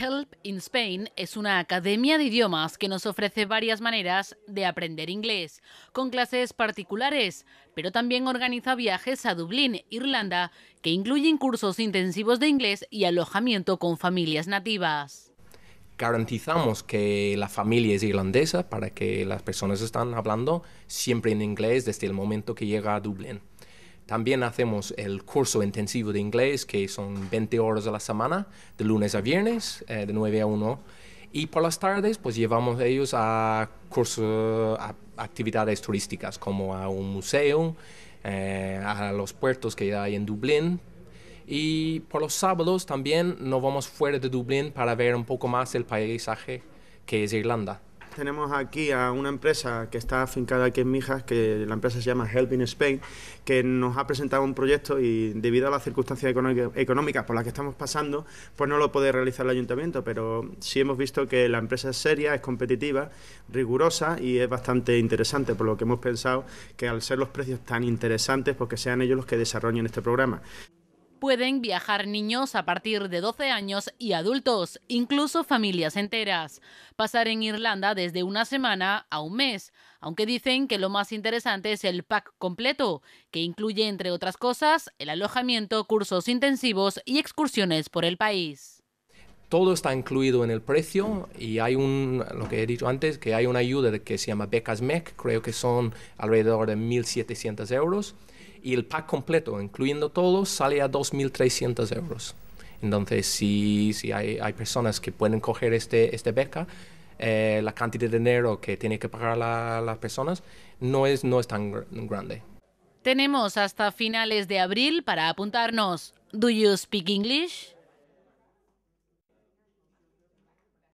Help in Spain es una academia de idiomas que nos ofrece varias maneras de aprender inglés, con clases particulares, pero también organiza viajes a Dublín, Irlanda, que incluyen cursos intensivos de inglés y alojamiento con familias nativas. Garantizamos que la familia es irlandesa para que las personas están hablando siempre en inglés desde el momento que llega a Dublín. También hacemos el curso intensivo de inglés, que son 20 horas a la semana, de lunes a viernes, eh, de 9 a 1. Y por las tardes, pues llevamos a ellos a actividades turísticas, como a un museo, eh, a los puertos que hay en Dublín. Y por los sábados también nos vamos fuera de Dublín para ver un poco más el paisaje que es Irlanda tenemos aquí a una empresa que está afincada aquí en Mijas, que la empresa se llama Helping Spain, que nos ha presentado un proyecto y debido a las circunstancias económicas por las que estamos pasando, pues no lo puede realizar el ayuntamiento, pero sí hemos visto que la empresa es seria, es competitiva, rigurosa y es bastante interesante, por lo que hemos pensado que al ser los precios tan interesantes, pues sean ellos los que desarrollen este programa. Pueden viajar niños a partir de 12 años y adultos, incluso familias enteras. Pasar en Irlanda desde una semana a un mes, aunque dicen que lo más interesante es el pack completo, que incluye, entre otras cosas, el alojamiento, cursos intensivos y excursiones por el país. Todo está incluido en el precio y hay un, lo que he dicho antes, que hay una ayuda que se llama becas MEC, creo que son alrededor de 1.700 euros y el pack completo, incluyendo todo, sale a 2.300 euros. Entonces, si, si hay, hay, personas que pueden coger este, este beca, eh, la cantidad de dinero que tiene que pagar las personas no es, no es tan grande. Tenemos hasta finales de abril para apuntarnos. ¿Do you speak English?